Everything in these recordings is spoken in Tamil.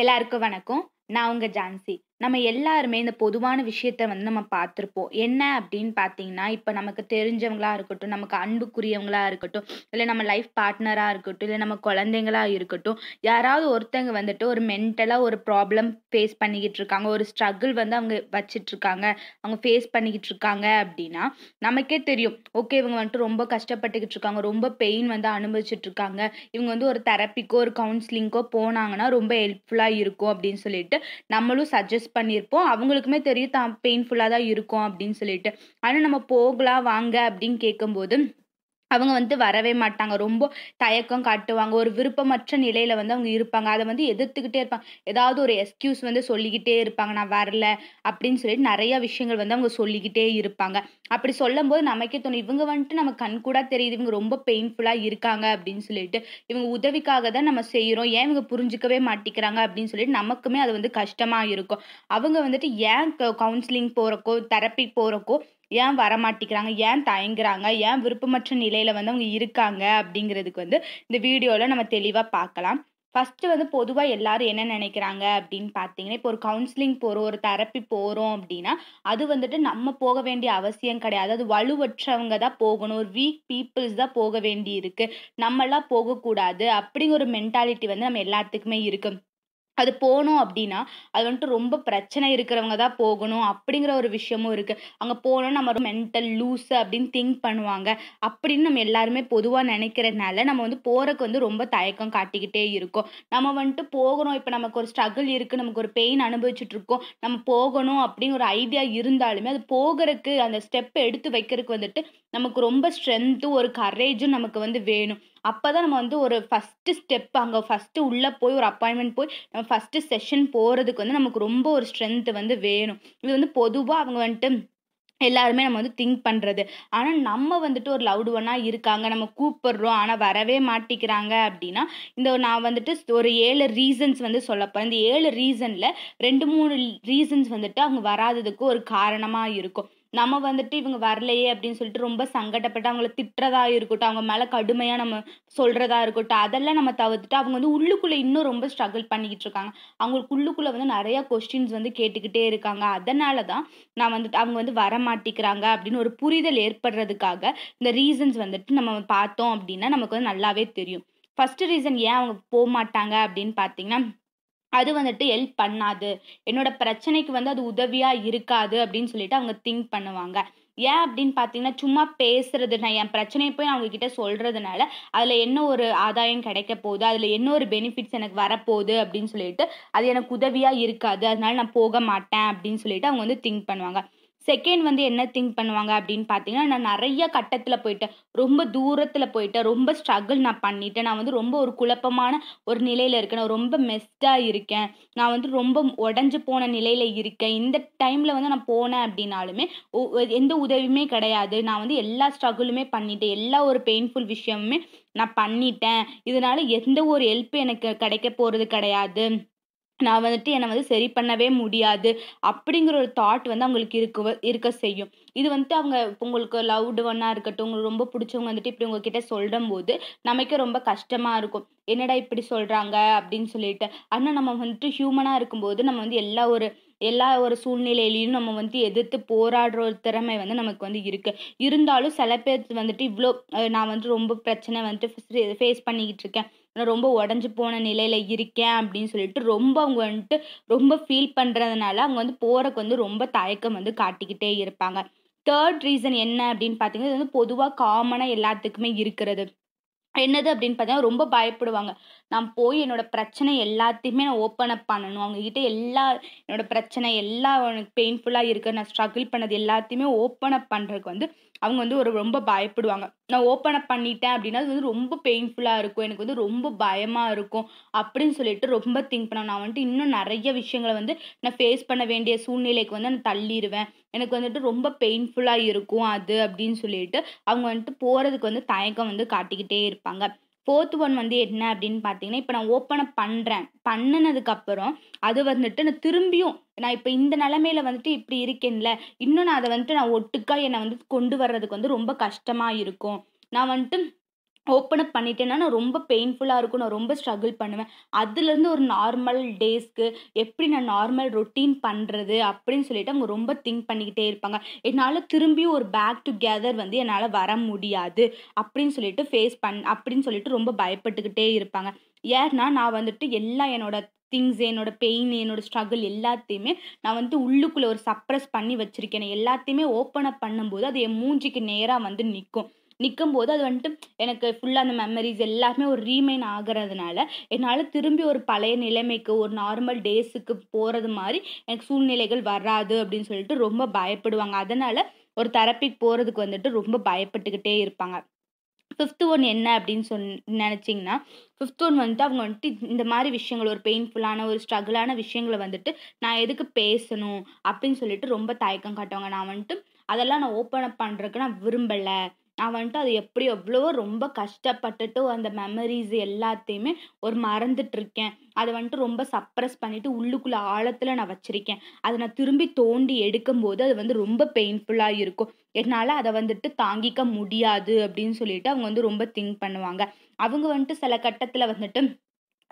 எல்லாருக்கும் வணக்கம் நான் உங்கள் ஜான்சி நம்ம எல்லாருமே இந்த பொதுவான விஷயத்த வந்து நம்ம பார்த்துருப்போம் என்ன அப்படின்னு பார்த்தீங்கன்னா இப்போ நமக்கு தெரிஞ்சவங்களா இருக்கட்டும் நமக்கு அன்புக்குரியவங்களா இருக்கட்டும் இல்லை நம்ம லைஃப் பார்ட்னராக இருக்கட்டும் இல்லை நம்ம குழந்தைங்களா இருக்கட்டும் யாராவது ஒருத்தங்க வந்துட்டு ஒரு மென்டலாக ஒரு ப்ராப்ளம் ஃபேஸ் பண்ணிக்கிட்டு இருக்காங்க ஒரு ஸ்ட்ரகிள் வந்து அவங்க வச்சிட்டு இருக்காங்க அவங்க ஃபேஸ் பண்ணிக்கிட்டு இருக்காங்க அப்படின்னா நமக்கே தெரியும் ஓகே இவங்க வந்துட்டு ரொம்ப கஷ்டப்பட்டுக்கிட்டு இருக்காங்க ரொம்ப பெயின் வந்து அனுபவிச்சுட்டு இருக்காங்க இவங்க வந்து ஒரு தெரப்பிக்கோ ஒரு கவுன்சிலிங்கோ போனாங்கன்னா ரொம்ப ஹெல்ப்ஃபுல்லாக இருக்கும் அப்படின்னு சொல்லிட்டு நம்மளும் சஜஸ்ட் பண்ணியிருப்போம் அவங்களுக்குமே தெரியும் தான் பெயின்ஃபுல்லாக தான் இருக்கும் அப்படின்னு சொல்லிட்டு ஆனால் நம்ம போகலாம் வாங்க அப்படின்னு கேட்கும்போது அவங்க வந்து வரவே மாட்டாங்க ரொம்ப தயக்கம் காட்டுவாங்க ஒரு விருப்பமற்ற நிலையில் வந்து அவங்க இருப்பாங்க அதை வந்து எதிர்த்துக்கிட்டே இருப்பாங்க ஏதாவது ஒரு எக்ஸ்கியூஸ் வந்து சொல்லிக்கிட்டே இருப்பாங்க நான் வரல அப்படின்னு சொல்லிட்டு நிறைய விஷயங்கள் வந்து அவங்க சொல்லிக்கிட்டே இருப்பாங்க அப்படி சொல்லும் போது நமக்கே தோணும் இவங்க வந்துட்டு நம்ம கண்கூடாக தெரியுது இவங்க ரொம்ப பெயின்ஃபுல்லாக இருக்காங்க அப்படின்னு சொல்லிட்டு இவங்க உதவிக்காக தான் நம்ம செய்கிறோம் ஏன் இவங்க புரிஞ்சுக்கவே மாட்டிக்கிறாங்க அப்படின்னு சொல்லிட்டு நமக்குமே அது வந்து கஷ்டமாக இருக்கும் அவங்க வந்துட்டு ஏன் கவுன்சிலிங் போகிறக்கோ தெரப்பி போகிறக்கோ ஏன் வரமாட்டிக்கிறாங்க ஏன் தயங்குறாங்க ஏன் விருப்பமற்ற நிலையில் வந்து அவங்க இருக்காங்க அப்படிங்கிறதுக்கு வந்து இந்த வீடியோவில் நம்ம தெளிவாக பார்க்கலாம் ஃபஸ்ட்டு வந்து பொதுவாக எல்லாரும் என்ன நினைக்கிறாங்க அப்படின்னு பார்த்தீங்கன்னா இப்போ ஒரு கவுன்சிலிங் போகிறோம் ஒரு தெரப்பி போகிறோம் அப்படின்னா அது வந்துட்டு நம்ம போக வேண்டிய அவசியம் கிடையாது அது வலுவற்றவங்க தான் போகணும் ஒரு வீக் பீப்புள்ஸ் தான் போக வேண்டி இருக்குது நம்மளாம் போகக்கூடாது அப்படிங்கிற ஒரு மென்டாலிட்டி வந்து நம்ம எல்லாத்துக்குமே இருக்குது அது போனோம் அப்படின்னா அது வந்துட்டு ரொம்ப பிரச்சனை இருக்கிறவங்க தான் போகணும் அப்படிங்கிற ஒரு விஷயமும் இருக்குது அங்கே போனோம் நம்ம மென்டல் லூஸ் அப்படின்னு திங்க் பண்ணுவாங்க அப்படின்னு நம்ம எல்லாருமே பொதுவாக நினைக்கிறதுனால நம்ம வந்து போகிறக்கு வந்து ரொம்ப தயக்கம் காட்டிக்கிட்டே இருக்கோம் நம்ம வந்துட்டு போகணும் இப்போ நமக்கு ஒரு ஸ்ட்ரகிள் இருக்குது நமக்கு ஒரு பெயின் இருக்கோம் நம்ம போகணும் அப்படின்னு ஒரு ஐடியா இருந்தாலுமே அது போகிறதுக்கு அந்த ஸ்டெப்பை எடுத்து வைக்கிறதுக்கு வந்துட்டு நமக்கு ரொம்ப ஸ்ட்ரென்த்தும் ஒரு கரேஜும் நமக்கு வந்து வேணும் அப்போ தான் நம்ம வந்து ஒரு ஃபஸ்ட்டு ஸ்டெப் அங்கே ஃபஸ்ட்டு உள்ளே போய் ஒரு அப்பாயின்மெண்ட் போய் நம்ம ஃபஸ்ட்டு செஷன் போகிறதுக்கு வந்து நமக்கு ரொம்ப ஒரு ஸ்ட்ரென்த்து வந்து வேணும் இது வந்து பொதுவாக அவங்க வந்துட்டு எல்லாருமே நம்ம வந்து திங்க் பண்ணுறது ஆனால் நம்ம வந்துட்டு ஒரு லவ்டு ஒன்னாக இருக்காங்க நம்ம கூப்பிடுறோம் ஆனால் வரவே மாட்டிக்கிறாங்க அப்படின்னா இந்த நான் வந்துட்டு ஒரு ஏழு ரீசன்ஸ் வந்து சொல்லப்போகிறேன் இந்த ஏழு ரீசனில் ரெண்டு மூணு ரீசன்ஸ் வந்துட்டு அவங்க வராததுக்கு ஒரு காரணமாக இருக்கும் நம்ம வந்துட்டு இவங்க வரலையே அப்படின்னு சொல்லிட்டு ரொம்ப சங்கடப்பட்டு அவங்கள திட்டுறதா இருக்கட்டும் அவங்க மேலே கடுமையாக நம்ம சொல்கிறதா இருக்கட்டும் அதெல்லாம் நம்ம தவிர்த்துட்டு அவங்க வந்து உள்ளுக்குள்ளே இன்னும் ரொம்ப ஸ்ட்ரகிள் பண்ணிக்கிட்டு இருக்காங்க அவங்களுக்கு உள்ளுக்குள்ளே வந்து நிறையா கொஸ்டின்ஸ் வந்து கேட்டுக்கிட்டே இருக்காங்க அதனாலதான் தான் நான் வந்துட்டு அவங்க வந்து வர மாட்டேங்கிறாங்க அப்படின்னு ஒரு புரிதல் ஏற்படுறதுக்காக இந்த ரீசன்ஸ் வந்துட்டு நம்ம பார்த்தோம் அப்படின்னா நமக்கு வந்து நல்லாவே தெரியும் ஃபஸ்ட்டு ரீசன் ஏன் அவங்க போக மாட்டாங்க அப்படின்னு பார்த்தீங்கன்னா அது வந்துட்டு ஹெல்ப் பண்ணாது என்னோட பிரச்சனைக்கு வந்து அது உதவியாக இருக்காது அப்படின்னு சொல்லிட்டு அவங்க திங்க் பண்ணுவாங்க ஏன் அப்படின்னு பார்த்தீங்கன்னா சும்மா பேசுறது நான் என் பிரச்சனையை போய் அவங்க கிட்டே சொல்கிறதுனால அதில் என்ன ஒரு ஆதாயம் கிடைக்க போகுது அதில் என்ன ஒரு பெனிஃபிட்ஸ் எனக்கு வரப்போகுது அப்படின்னு சொல்லிட்டு அது எனக்கு உதவியாக இருக்காது அதனால நான் போக மாட்டேன் அப்படின்னு சொல்லிட்டு அவங்க வந்து திங்க் பண்ணுவாங்க செகண்ட் வந்து என்ன திங்க் பண்ணுவாங்க அப்படின்னு பார்த்தீங்கன்னா நான் நிறைய கட்டத்தில் போயிட்டேன் ரொம்ப தூரத்தில் போயிட்டேன் ரொம்ப ஸ்ட்ரகிள் நான் பண்ணிட்டேன் நான் வந்து ரொம்ப ஒரு குழப்பமான ஒரு நிலையில் இருக்கேன் நான் ரொம்ப மெஸ்டாக இருக்கேன் நான் வந்து ரொம்ப உடஞ்சி போன நிலையில் இருக்கேன் இந்த டைமில் வந்து நான் போனேன் அப்படின்னாலுமே எந்த உதவியுமே கிடையாது நான் வந்து எல்லா ஸ்ட்ரகிளுமே பண்ணிட்டேன் எல்லா ஒரு பெயின்ஃபுல் விஷயமுமே நான் பண்ணிட்டேன் இதனால் எந்த ஒரு ஹெல்ப்பும் எனக்கு கிடைக்க போகிறது கிடையாது நான் வந்துட்டு என்னை வந்து சரி பண்ணவே முடியாது அப்படிங்கிற ஒரு தாட் வந்து அவங்களுக்கு இருக்க இருக்க செய்யும் இது வந்துட்டு அவங்க உங்களுக்கு லவ்டு ஒன்னாக இருக்கட்டும் உங்களுக்கு ரொம்ப பிடிச்சவங்க வந்துட்டு இப்படி உங்ககிட்ட சொல்லும் போது நமக்கே ரொம்ப கஷ்டமாக இருக்கும் என்னடா இப்படி சொல்கிறாங்க அப்படின்னு சொல்லிட்டு ஆனால் நம்ம வந்துட்டு ஹியூமனாக இருக்கும்போது நம்ம வந்து எல்லா ஒரு எல்லா ஒரு சூழ்நிலையிலையும் நம்ம வந்து எதிர்த்து போராடுற ஒரு திறமை வந்து நமக்கு வந்து இருக்குது இருந்தாலும் சில பேர் வந்துட்டு இவ்வளோ நான் வந்துட்டு ரொம்ப பிரச்சனை வந்துட்டு ஃபேஸ் பண்ணிக்கிட்டு இருக்கேன் நான் ரொம்ப உடஞ்சி போன நிலையில் இருக்கேன் அப்படின்னு சொல்லிட்டு ரொம்ப அவங்க வந்துட்டு ரொம்ப ஃபீல் பண்ணுறதுனால அவங்க வந்து போகிறக்கு வந்து ரொம்ப தயக்கம் வந்து காட்டிக்கிட்டே இருப்பாங்க தேர்ட் ரீசன் என்ன அப்படின்னு பார்த்தீங்கன்னா இது வந்து பொதுவாக காமனாக எல்லாத்துக்குமே இருக்கிறது என்னது அப்படின்னு பார்த்தீங்கன்னா ரொம்ப பயப்படுவாங்க நான் போய் என்னோடய பிரச்சனை எல்லாத்தையுமே நான் ஓப்பன் அப் பண்ணணும் அவங்ககிட்ட எல்லா என்னோடய பிரச்சனை எல்லா எனக்கு பெயின்ஃபுல்லாக இருக்குது நான் ஸ்ட்ரகிள் பண்ணது எல்லாத்தையுமே ஓப்பன் அப் பண்ணுறதுக்கு வந்து அவங்க வந்து ஒரு ரொம்ப பயப்படுவாங்க நான் ஓப்பன் அப் பண்ணிட்டேன் அப்படின்னா அது வந்து ரொம்ப பெயின்ஃபுல்லாக இருக்கும் எனக்கு வந்து ரொம்ப பயமாக இருக்கும் அப்படின்னு சொல்லிட்டு ரொம்ப திங்க் பண்ண நான் வந்துட்டு இன்னும் நிறைய விஷயங்களை வந்து நான் ஃபேஸ் பண்ண வேண்டிய சூழ்நிலைக்கு வந்து நான் தள்ளிடுவேன் எனக்கு வந்துட்டு ரொம்ப பெயின்ஃபுல்லாக இருக்கும் அது அப்படின்னு சொல்லிட்டு அவங்க வந்துட்டு போகிறதுக்கு வந்து தயக்கம் வந்து காட்டிக்கிட்டே இருப்பாங்க ஃபோர்த் ஒன் வந்து என்ன அப்படின்னு பார்த்தீங்கன்னா இப்போ நான் ஓப்பனை பண்ணுறேன் பண்ணினதுக்கப்புறம் அது வந்துட்டு நான் திரும்பியும் நான் இப்போ இந்த நிலமையில வந்துட்டு இப்படி இருக்கேன்ல இன்னும் நான் அதை வந்துட்டு நான் ஒட்டுக்காக என்னை வந்து கொண்டு வர்றதுக்கு வந்து ரொம்ப கஷ்டமாக இருக்கும் நான் வந்துட்டு ஓப்பன் அப் பண்ணிட்டேன்னா நான் ரொம்ப பெயின்ஃபுல்லாக இருக்கும் நான் ரொம்ப ஸ்ட்ரகிள் பண்ணுவேன் அதுலேருந்து ஒரு நார்மல் டேஸ்க்கு எப்படி நான் நார்மல் ரொட்டீன் பண்ணுறது அப்படின்னு சொல்லிட்டு அவங்க ரொம்ப திங்க் பண்ணிக்கிட்டே இருப்பாங்க என்னால் திரும்பியும் ஒரு பேக் டுகெதர் வந்து என்னால் வர முடியாது அப்படின்னு சொல்லிட்டு ஃபேஸ் பண் அப்படின்னு சொல்லிட்டு ரொம்ப பயப்பட்டுக்கிட்டே இருப்பாங்க ஏன்னா நான் வந்துட்டு எல்லா என்னோட திங்ஸ் என்னோடய பெயின் என்னோடய ஸ்ட்ரகிள் எல்லாத்தையுமே நான் வந்து உள்ளுக்குள்ளே ஒரு சப்ரஸ் பண்ணி வச்சுருக்கேன் எல்லாத்தையுமே ஓப்பன் அப் பண்ணும்போது அது என் மூஞ்சிக்கு நேராக வந்து நிற்கும் நிற்கும்போது அது வந்துட்டு எனக்கு ஃபுல்லாக அந்த மெமரிஸ் எல்லாமே ஒரு ரீமைன் ஆகிறதுனால என்னால் திரும்பி ஒரு பழைய நிலைமைக்கு ஒரு நார்மல் டேஸுக்கு போகிறது மாதிரி எனக்கு சூழ்நிலைகள் வராது அப்படின்னு சொல்லிட்டு ரொம்ப பயப்படுவாங்க அதனால் ஒரு தெரப்பிக்கு போகிறதுக்கு வந்துட்டு ரொம்ப பயப்பட்டுக்கிட்டே இருப்பாங்க ஃபிஃப்த்து ஒன் என்ன அப்படின்னு சொன் நினச்சிங்கன்னா ஃபிஃப்த் ஒன் வந்துட்டு அவங்க வந்துட்டு இந்த மாதிரி விஷயங்கள் ஒரு பெயின்ஃபுல்லான ஒரு ஸ்ட்ரகிளான விஷயங்களை வந்துட்டு நான் எதுக்கு பேசணும் அப்படின்னு சொல்லிட்டு ரொம்ப தயக்கம் காட்டுவாங்க நான் வந்துட்டு அதெல்லாம் நான் ஓப்பன் அப் பண்ணுறதுக்கு நான் விரும்பலை நான் வந்துட்டு அது எப்படி எவ்வளவோ ரொம்ப கஷ்டப்பட்டுட்டு அந்த மெமரிஸ் எல்லாத்தையுமே ஒரு இருக்கேன் அதை வந்துட்டு ரொம்ப சப்ரஸ் பண்ணிவிட்டு உள்ளுக்குள்ளே ஆழத்தில் நான் வச்சுருக்கேன் அதை நான் திரும்பி தோண்டி எடுக்கும்போது அது வந்து ரொம்ப பெயின்ஃபுல்லா இருக்கும் என்னால் அதை வந்துட்டு தாங்கிக்க முடியாது அப்படின்னு சொல்லிட்டு அவங்க வந்து ரொம்ப திங்க் பண்ணுவாங்க அவங்க வந்துட்டு சில கட்டத்தில் வந்துட்டு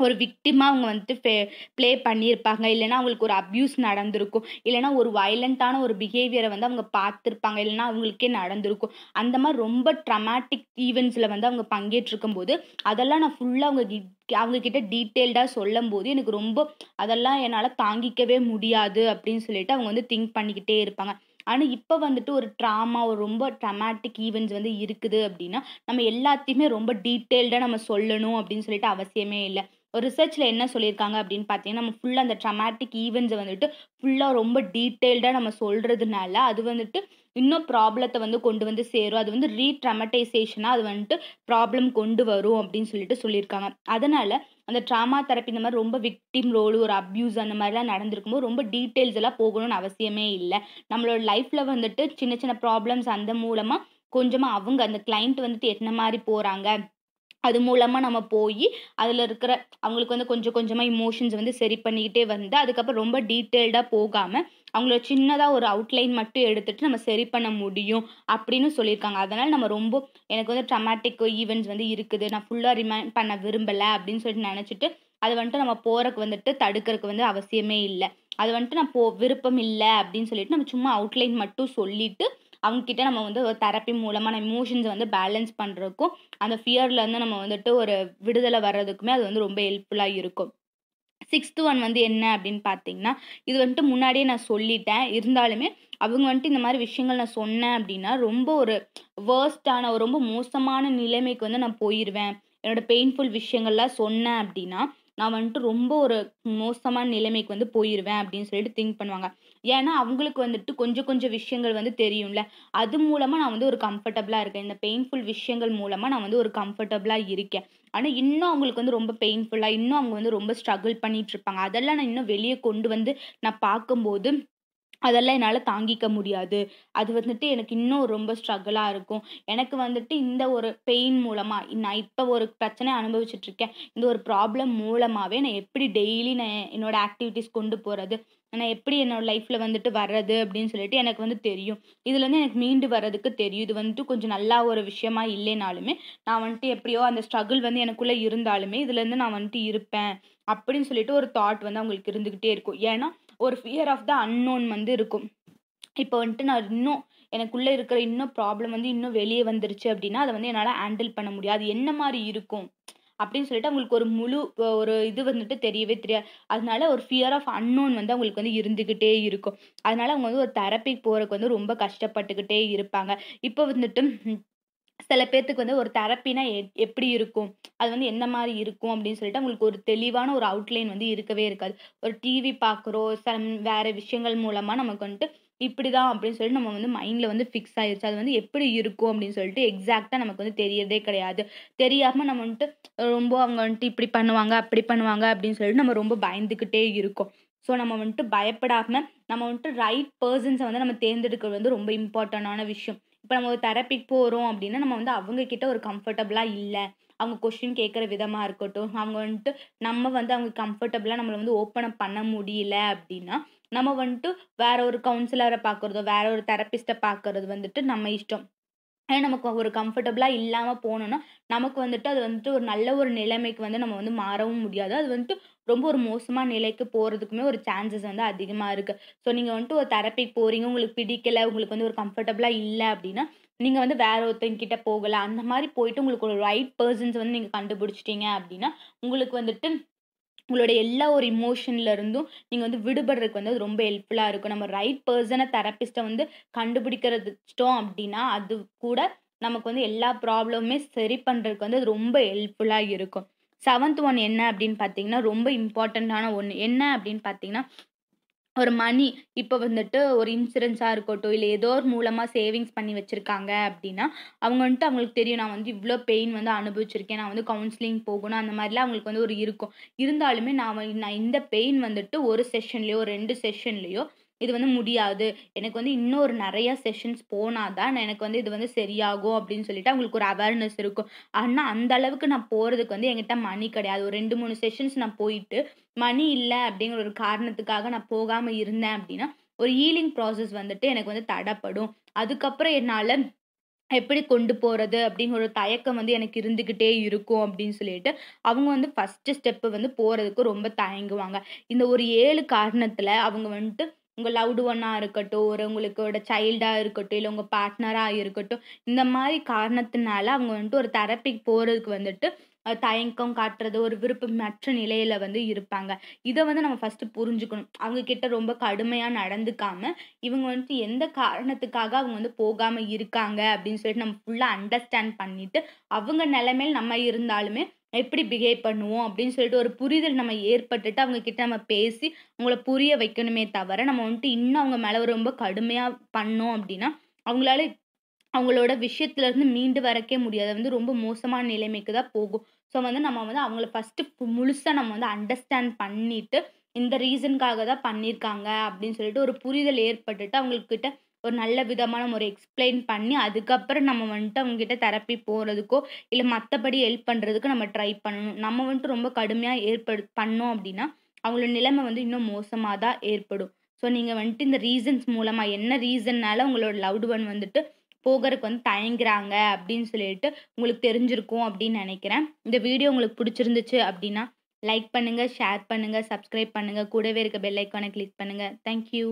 ஒரு விக்டிமாக அவங்க வந்துட்டு ஃபே ப்ளே பண்ணியிருப்பாங்க இல்லைனா அவங்களுக்கு ஒரு அப்யூஸ் நடந்திருக்கும் இல்லைனா ஒரு வயலண்ட்டான ஒரு பிஹேவியரை வந்து அவங்க பார்த்துருப்பாங்க இல்லைன்னா அவங்களுக்கே நடந்திருக்கும் அந்த மாதிரி ரொம்ப ட்ரமாட்டிக் ஈவெண்ட்ஸில் வந்து அவங்க பங்கேற்றிருக்கும் போது அதெல்லாம் நான் ஃபுல்லாக அவங்க அவங்கக்கிட்ட டீட்டெயில்டாக சொல்லும் போது எனக்கு ரொம்ப அதெல்லாம் என்னால் தாங்கிக்கவே முடியாது அப்படின்னு சொல்லிட்டு அவங்க வந்து திங்க் பண்ணிக்கிட்டே இருப்பாங்க ஆனால் இப்போ வந்துட்டு ஒரு ட்ராமா ஒரு ரொம்ப ட்ரமாட்டிக் ஈவெண்ட்ஸ் வந்து இருக்குது அப்படின்னா நம்ம எல்லாத்தையுமே ரொம்ப டீட்டெயில்டாக நம்ம சொல்லணும் அப்படின்னு சொல்லிட்டு அவசியமே இல்லை ஒரு ரிசர்ச்சில் என்ன சொல்லியிருக்காங்க அப்படின்னு பார்த்தீங்கன்னா நம்ம ஃபுல்லாக அந்த ட்ரமாட்டிக் ஈவெண்ட்ஸை வந்துட்டு ஃபுல்லாக ரொம்ப டீட்டெயில்டாக நம்ம சொல்கிறதுனால அது வந்துட்டு இன்னும் ப்ராப்ளத்தை வந்து கொண்டு வந்து சேரும் அது வந்து ரீட்ரமட்டைசேஷனாக அது வந்துட்டு ப்ராப்ளம் கொண்டு வரும் அப்படின்னு சொல்லிட்டு சொல்லியிருக்காங்க அதனால் அந்த ட்ராமா தெரப்பி இந்த மாதிரி ரொம்ப விக்டிம் ரோல் ஒரு அப்யூஸ் அந்த மாதிரிலாம் நடந்திருக்கும் போது ரொம்ப டீட்டெயில்ஸ் எல்லாம் போகணும்னு அவசியமே இல்லை நம்மளோட லைஃப்பில் வந்துட்டு சின்ன சின்ன ப்ராப்ளம்ஸ் அந்த மூலமாக கொஞ்சமாக அவங்க அந்த கிளைண்ட் வந்துட்டு என்ன மாதிரி போகிறாங்க அது மூலமாக நம்ம போய் அதில் இருக்கிற அவங்களுக்கு வந்து கொஞ்சம் கொஞ்சமாக இமோஷன்ஸ் வந்து சரி பண்ணிக்கிட்டே வந்து அதுக்கப்புறம் ரொம்ப டீட்டெயில்டாக போகாமல் அவங்கள சின்னதாக ஒரு அவுட்லைன் மட்டும் எடுத்துகிட்டு நம்ம சரி பண்ண முடியும் அப்படின்னு சொல்லியிருக்காங்க அதனால் நம்ம ரொம்ப எனக்கு வந்து ட்ரமாட்டிக் ஈவெண்ட்ஸ் வந்து இருக்குது நான் ஃபுல்லாக ரிமைண்ட் பண்ண விரும்பலை அப்படின்னு சொல்லிட்டு நினச்சிட்டு அது வந்துட்டு நம்ம போகிறக்கு வந்துட்டு தடுக்கிறதுக்கு வந்து அவசியமே இல்லை அது வந்துட்டு நான் போ விருப்பம் இல்லை அப்படின்னு சொல்லிட்டு நம்ம சும்மா அவுட்லைன் மட்டும் சொல்லிவிட்டு அவங்கக்கிட்ட நம்ம வந்து ஒரு தெரப்பி மூலமாக நம்ம எமோஷன்ஸ் வந்து பேலன்ஸ் பண்ணுறதுக்கும் அந்த ஃபியர்லேருந்து நம்ம வந்துட்டு ஒரு விடுதலை வர்றதுக்குமே அது வந்து ரொம்ப ஹெல்ப்ஃபுல்லாக இருக்கும் சிக்ஸ்த்து ஒன் வந்து என்ன அப்படின்னு பார்த்தீங்கன்னா இது வந்துட்டு முன்னாடியே நான் சொல்லிட்டேன் இருந்தாலுமே அவங்க வந்துட்டு இந்த மாதிரி விஷயங்கள் நான் சொன்னேன் அப்படின்னா ரொம்ப ஒரு வேர்ஸ்டான ஒரு ரொம்ப மோசமான நிலைமைக்கு வந்து நான் போயிடுவேன் என்னோட பெயின்ஃபுல் விஷயங்கள்லாம் சொன்னேன் அப்படின்னா நான் வந்துட்டு ரொம்ப ஒரு மோசமான நிலைமைக்கு வந்து போயிடுவேன் அப்படின்னு சொல்லிட்டு திங்க் பண்ணுவாங்க ஏன்னா அவங்களுக்கு வந்துட்டு கொஞ்சம் கொஞ்சம் விஷயங்கள் வந்து தெரியும்ல அது மூலமாக நான் வந்து ஒரு கம்ஃபர்டபுளாக இருக்கேன் இந்த பெயின்ஃபுல் விஷயங்கள் மூலமாக நான் வந்து ஒரு கம்ஃபர்டபுளாக இருக்கேன் ஆனால் இன்னும் அவங்களுக்கு வந்து ரொம்ப பெயின்ஃபுல்லாக இன்னும் அவங்க வந்து ரொம்ப ஸ்ட்ரகிள் பண்ணிட்டு இருப்பாங்க அதெல்லாம் நான் இன்னும் வெளியே கொண்டு வந்து நான் பார்க்கும்போது அதெல்லாம் என்னால் தாங்கிக்க முடியாது அது வந்துட்டு எனக்கு இன்னும் ரொம்ப ஸ்ட்ரகிளாக இருக்கும் எனக்கு வந்துட்டு இந்த ஒரு பெயின் மூலமாக நான் இப்போ ஒரு பிரச்சனை அனுபவிச்சுட்ருக்கேன் இந்த ஒரு ப்ராப்ளம் மூலமாகவே நான் எப்படி டெய்லி நான் என்னோடய ஆக்டிவிட்டீஸ் கொண்டு போகிறது நான் எப்படி என்னோட லைஃப்பில் வந்துட்டு வர்றது அப்படின்னு சொல்லிட்டு எனக்கு வந்து தெரியும் இதுலேருந்து எனக்கு மீண்டு வர்றதுக்கு தெரியும் இது வந்துட்டு கொஞ்சம் நல்லா ஒரு விஷயமா இல்லைனாலுமே நான் வந்துட்டு எப்படியோ அந்த ஸ்ட்ரகிள் வந்து எனக்குள்ளே இருந்தாலுமே இதுலேருந்து நான் வந்துட்டு இருப்பேன் அப்படின்னு சொல்லிட்டு ஒரு தாட் வந்து அவங்களுக்கு இருந்துக்கிட்டே இருக்கும் ஏன்னா ஒரு ஃபியர் ஆஃப் த அன்னோன் வந்து இருக்கும் இப்போ வந்துட்டு நான் இன்னும் எனக்குள்ளே இருக்கிற இன்னும் ப்ராப்ளம் வந்து இன்னும் வெளியே வந்துருச்சு அப்படின்னா அதை வந்து என்னால் ஹேண்டில் பண்ண முடியாது என்ன மாதிரி இருக்கும் அப்படின்னு சொல்லிட்டு அவங்களுக்கு ஒரு முழு ஒரு இது வந்துட்டு தெரியவே தெரியாது அதனால ஒரு ஃபியர் ஆஃப் அன்னோன் வந்து அவங்களுக்கு வந்து இருந்துக்கிட்டே இருக்கும் அதனால அவங்க வந்து ஒரு தெரப்பிக்கு போகிறதுக்கு வந்து ரொம்ப கஷ்டப்பட்டுக்கிட்டே இருப்பாங்க இப்போ வந்துட்டு சில பேர்த்துக்கு வந்து ஒரு தெரப்பினா எப்படி இருக்கும் அது வந்து என்ன மாதிரி இருக்கும் அப்படின்னு சொல்லிட்டு அவங்களுக்கு ஒரு தெளிவான ஒரு அவுட்லைன் வந்து இருக்கவே இருக்காது ஒரு டிவி பார்க்குறோம் சம் வேறு விஷயங்கள் மூலமாக நமக்கு வந்துட்டு இப்படி தான் அப்படின்னு சொல்லிட்டு நம்ம வந்து மைண்டில் வந்து ஃபிக்ஸ் ஆயிடுச்சு அது வந்து எப்படி இருக்கும் அப்படின்னு சொல்லிட்டு எக்ஸாக்டாக நமக்கு வந்து தெரியறதே கிடையாது தெரியாமல் நம்ம வந்துட்டு ரொம்ப அவங்க வந்துட்டு இப்படி பண்ணுவாங்க அப்படி பண்ணுவாங்க அப்படின்னு சொல்லிட்டு நம்ம ரொம்ப பயந்துக்கிட்டே இருக்கோம் ஸோ நம்ம வந்துட்டு பயப்படாமல் நம்ம வந்துட்டு ரைட் பர்சன்ஸை வந்து நம்ம தேர்ந்தெடுக்கிறது வந்து ரொம்ப இம்பார்ட்டண்டான விஷயம் இப்போ நம்ம ஒரு தெரப்பிக்கு போகிறோம் அப்படின்னா நம்ம வந்து அவங்க கிட்டே ஒரு கம்ஃபர்டபுளாக இல்லை அவங்க கொஷின் கேட்குற விதமாக இருக்கட்டும் அவங்க வந்துட்டு நம்ம வந்து அவங்க கம்ஃபர்டபுளாக நம்மளை வந்து ஓப்பன் அப் பண்ண முடியல அப்படின்னா நம்ம வந்துட்டு வேற ஒரு கவுன்சிலரை பார்க்குறதோ வேற ஒரு தெரப்பிஸ்ட்டை பார்க்குறது வந்துட்டு நம்ம இஷ்டம் ஏன்னா நமக்கு ஒரு கம்ஃபர்டபுளாக இல்லாமல் போனோம்னா நமக்கு வந்துட்டு அது வந்துட்டு ஒரு நல்ல ஒரு நிலைமைக்கு வந்து நம்ம வந்து மாறவும் முடியாது அது வந்துட்டு ரொம்ப ஒரு மோசமான நிலைக்கு போகிறதுக்குமே ஒரு சான்சஸ் வந்து அதிகமாக இருக்குது ஸோ நீங்கள் வந்துட்டு ஒரு தெரப்பிக்கு போகிறீங்க உங்களுக்கு பிடிக்கலை உங்களுக்கு வந்து ஒரு கம்ஃபர்டபுளாக இல்லை அப்படின்னா நீங்கள் வந்து வேற ஒருத்தங்கிட்ட போகலை அந்த மாதிரி போயிட்டு உங்களுக்கு ஒரு ரைட் பர்சன்ஸ் வந்து நீங்கள் கண்டுபிடிச்சிட்டிங்க அப்படின்னா உங்களுக்கு வந்துட்டு உங்களோட எல்லா ஒரு இமோஷன்லேருந்தும் நீங்கள் வந்து விடுபடுறதுக்கு வந்து அது ரொம்ப ஹெல்ப்ஃபுல்லாக இருக்கும் நம்ம ரைட் பர்சனை தெரப்பிஸ்ட்டை வந்து கண்டுபிடிக்கிறதுட்டோம் அப்படின்னா அது கூட நமக்கு வந்து எல்லா ப்ராப்ளமுமே சரி பண்ணுறதுக்கு வந்து அது ரொம்ப ஹெல்ப்ஃபுல்லாக இருக்கும் செவன்த் ஒன் என்ன அப்படின்னு பார்த்தீங்கன்னா ரொம்ப இம்பார்ட்டண்ட்டான ஒன்று என்ன அப்படின்னு பார்த்தீங்கன்னா ஒரு மணி இப்போ வந்துட்டு ஒரு இன்சூரன்ஸாக இருக்கட்டும் இல்லை ஏதோ ஒரு மூலமாக சேவிங்ஸ் பண்ணி வச்சுருக்காங்க அப்படின்னா அவங்க வந்துட்டு அவங்களுக்கு தெரியும் நான் வந்து இவ்வளோ பெயின் வந்து அனுபவிச்சிருக்கேன் நான் வந்து கவுன்சிலிங் போகணும் அந்த மாதிரிலாம் அவங்களுக்கு வந்து ஒரு இருக்கும் இருந்தாலுமே நான் நான் இந்த பெயின் வந்துட்டு ஒரு செஷன்லேயோ ரெண்டு செஷன்லேயோ இது வந்து முடியாது எனக்கு வந்து இன்னொரு நிறையா செஷன்ஸ் போனால் தான் எனக்கு வந்து இது வந்து சரியாகும் அப்படின்னு சொல்லிட்டு அவங்களுக்கு ஒரு அவேர்னஸ் இருக்கும் ஆனால் அந்த அளவுக்கு நான் போகிறதுக்கு வந்து என்கிட்ட மணி கிடையாது ஒரு ரெண்டு மூணு செஷன்ஸ் நான் போயிட்டு மணி இல்லை அப்படிங்கிற ஒரு காரணத்துக்காக நான் போகாமல் இருந்தேன் அப்படின்னா ஒரு ஹீலிங் ப்ராசஸ் வந்துட்டு எனக்கு வந்து தடப்படும் அதுக்கப்புறம் என்னால் எப்படி கொண்டு போகிறது அப்படிங்கிற ஒரு தயக்கம் வந்து எனக்கு இருந்துக்கிட்டே இருக்கும் அப்படின்னு சொல்லிட்டு அவங்க வந்து ஃபஸ்ட்டு ஸ்டெப்பு வந்து போகிறதுக்கு ரொம்ப தயங்குவாங்க இந்த ஒரு ஏழு காரணத்தில் அவங்க வந்துட்டு உங்கள் லவ்டு ஒன்னாக இருக்கட்டும் ஒரு உங்களுக்கோட சைல்டாக இருக்கட்டும் இல்லை உங்கள் பார்ட்னராக இருக்கட்டும் இந்த மாதிரி காரணத்தினால அவங்க வந்துட்டு ஒரு தெரப்பிக்கு போகிறதுக்கு வந்துட்டு தயக்கம் காட்டுறது ஒரு விருப்பமற்ற நிலையில வந்து இருப்பாங்க இதை வந்து நம்ம ஃபர்ஸ்ட் புரிஞ்சுக்கணும் அவங்க கிட்ட ரொம்ப கடுமையா நடந்துக்காம இவங்க வந்துட்டு எந்த காரணத்துக்காக அவங்க வந்து போகாம இருக்காங்க அப்படின்னு சொல்லிட்டு நம்ம ஃபுல்லா அண்டர்ஸ்டாண்ட் பண்ணிட்டு அவங்க நிலைமையில நம்ம இருந்தாலுமே எப்படி பிஹேவ் பண்ணுவோம் அப்படின்னு சொல்லிட்டு ஒரு புரிதல் நம்ம ஏற்பட்டுட்டு அவங்கக்கிட்ட நம்ம பேசி அவங்கள புரிய வைக்கணுமே தவிர நம்ம வந்துட்டு இன்னும் அவங்க மேலே ரொம்ப கடுமையாக பண்ணோம் அப்படின்னா அவங்களால அவங்களோட விஷயத்துலேருந்து மீண்டு வரக்கே முடியாது வந்து ரொம்ப மோசமான நிலைமைக்கு தான் போகும் ஸோ வந்து நம்ம வந்து அவங்கள ஃபஸ்ட்டு முழுசாக நம்ம வந்து அண்டர்ஸ்டாண்ட் பண்ணிவிட்டு இந்த ரீசனுக்காக தான் பண்ணியிருக்காங்க அப்படின்னு சொல்லிட்டு ஒரு புரிதல் ஏற்பட்டுட்டு அவங்கக்கிட்ட ஒரு நல்ல விதமான ஒரு எக்ஸ்பிளைன் பண்ணி அதுக்கப்புறம் நம்ம வந்துட்டு அவங்ககிட்ட தெரப்பி போகிறதுக்கோ இல்லை மற்றபடி ஹெல்ப் பண்ணுறதுக்கு நம்ம ட்ரை பண்ணணும் நம்ம வந்துட்டு ரொம்ப கடுமையாக ஏற்படு பண்ணோம் அப்படின்னா அவங்களோட நிலைமை வந்து இன்னும் மோசமாக தான் ஏற்படும் ஸோ நீங்கள் வந்துட்டு இந்த ரீசன்ஸ் மூலமாக என்ன ரீசன்னால உங்களோட லவ்டு ஒன் வந்துட்டு போகிறதுக்கு வந்து தயங்குறாங்க அப்படின்னு சொல்லிட்டு உங்களுக்கு தெரிஞ்சிருக்கும் அப்படின்னு நினைக்கிறேன் இந்த வீடியோ உங்களுக்கு பிடிச்சிருந்துச்சு அப்படின்னா லைக் பண்ணுங்கள் ஷேர் பண்ணுங்கள் சப்ஸ்கிரைப் பண்ணுங்கள் கூடவே இருக்க பெல் ஐக்கானை கிளிக் பண்ணுங்கள் தேங்க்யூ